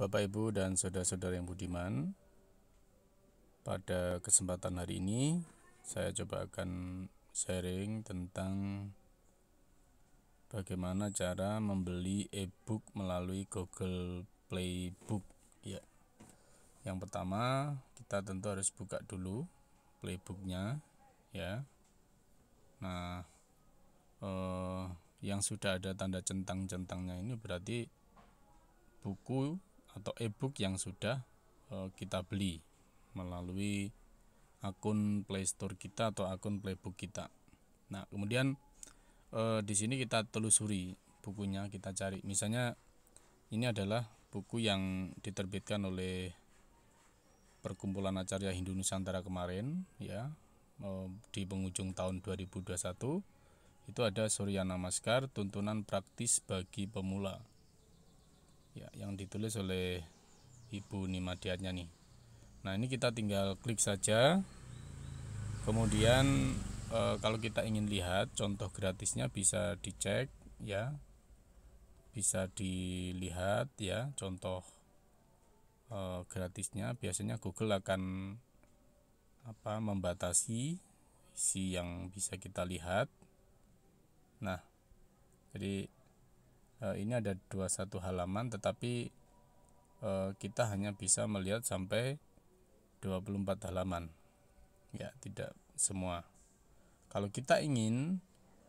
Bapak, Ibu, dan saudara-saudara yang budiman, pada kesempatan hari ini saya coba akan sharing tentang bagaimana cara membeli e-book melalui Google Play Book. Ya, yang pertama kita tentu harus buka dulu Playbooknya, ya. Nah, eh, yang sudah ada tanda centang-centangnya ini berarti buku atau e-book yang sudah eh, kita beli melalui akun Play Store kita atau akun Playbook kita. Nah, kemudian eh, di sini kita telusuri bukunya, kita cari. Misalnya ini adalah buku yang diterbitkan oleh Perkumpulan Acarya Hindu Nusantara kemarin ya, eh, di penghujung tahun 2021. Itu ada Surya Namaskar, tuntunan praktis bagi pemula ya yang ditulis oleh Ibu Nimadiatnya nih nah ini kita tinggal klik saja kemudian e, kalau kita ingin lihat contoh gratisnya bisa dicek ya bisa dilihat ya contoh e, gratisnya biasanya Google akan apa membatasi si yang bisa kita lihat nah jadi Eh, ini ada 21 halaman tetapi eh, kita hanya bisa melihat sampai 24 halaman ya tidak semua kalau kita ingin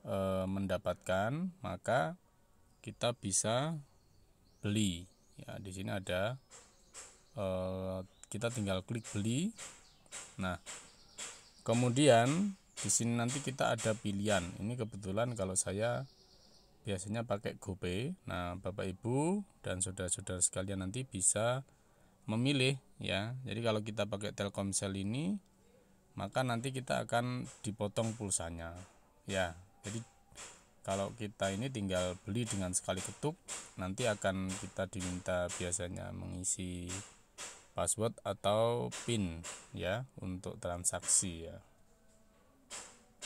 e, mendapatkan maka kita bisa beli ya di sini ada e, kita tinggal klik beli nah kemudian di sini nanti kita ada pilihan ini kebetulan kalau saya biasanya pakai GoPay. Nah, Bapak Ibu dan saudara-saudara sekalian nanti bisa memilih ya. Jadi kalau kita pakai Telkomsel ini maka nanti kita akan dipotong pulsanya. Ya, jadi kalau kita ini tinggal beli dengan sekali ketuk nanti akan kita diminta biasanya mengisi password atau pin ya untuk transaksi ya.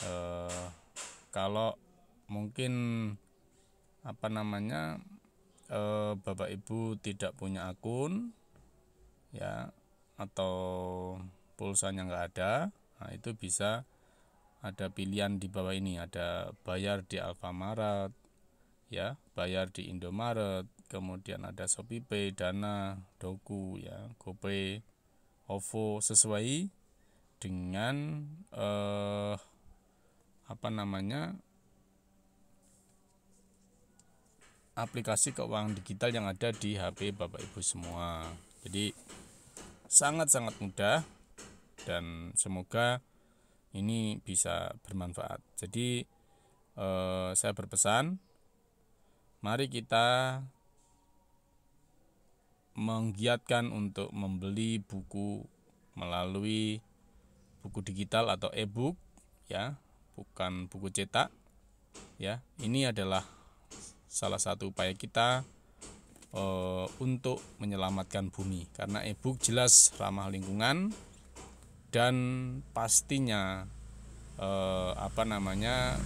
Eh kalau mungkin apa namanya eh, bapak ibu tidak punya akun ya atau pulsa pulsanya nggak ada nah, itu bisa ada pilihan di bawah ini ada bayar di Alfamart ya bayar di Indomaret kemudian ada ShopeePay, Dana, Doku ya, GoPay, OVO sesuai dengan eh apa namanya aplikasi keuangan digital yang ada di HP Bapak Ibu semua. Jadi sangat-sangat mudah dan semoga ini bisa bermanfaat. Jadi eh, saya berpesan mari kita menggiatkan untuk membeli buku melalui buku digital atau e-book ya, bukan buku cetak ya. Ini adalah salah satu upaya kita e, untuk menyelamatkan bumi karena e-book jelas ramah lingkungan dan pastinya e, apa namanya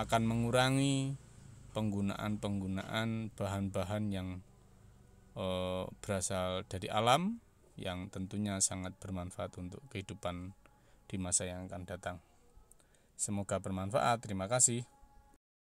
akan mengurangi penggunaan-penggunaan bahan-bahan yang e, berasal dari alam yang tentunya sangat bermanfaat untuk kehidupan di masa yang akan datang. Semoga bermanfaat. Terima kasih.